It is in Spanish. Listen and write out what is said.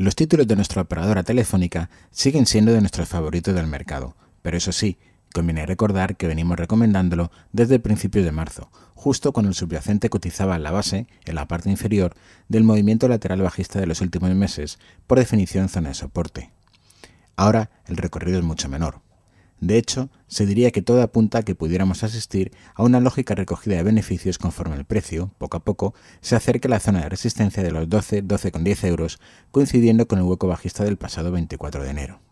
Los títulos de nuestra operadora telefónica siguen siendo de nuestros favoritos del mercado, pero eso sí, conviene recordar que venimos recomendándolo desde principios de marzo, justo cuando el subyacente cotizaba en la base, en la parte inferior, del movimiento lateral bajista de los últimos meses, por definición zona de soporte. Ahora el recorrido es mucho menor, de hecho, se diría que toda apunta a que pudiéramos asistir a una lógica recogida de beneficios conforme el precio, poco a poco, se acerque a la zona de resistencia de los 12, 12,10 euros, coincidiendo con el hueco bajista del pasado 24 de enero.